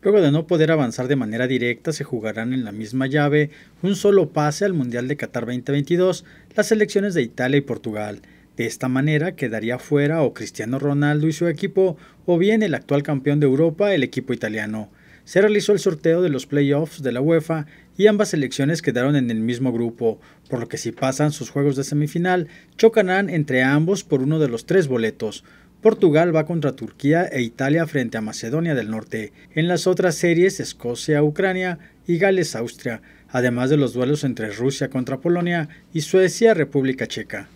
Luego de no poder avanzar de manera directa, se jugarán en la misma llave un solo pase al Mundial de Qatar 2022 las selecciones de Italia y Portugal. De esta manera quedaría fuera o Cristiano Ronaldo y su equipo o bien el actual campeón de Europa, el equipo italiano. Se realizó el sorteo de los playoffs de la UEFA y ambas selecciones quedaron en el mismo grupo, por lo que si pasan sus juegos de semifinal, chocarán entre ambos por uno de los tres boletos. Portugal va contra Turquía e Italia frente a Macedonia del Norte. En las otras series, Escocia, Ucrania y Gales, Austria, además de los duelos entre Rusia contra Polonia y Suecia, República Checa.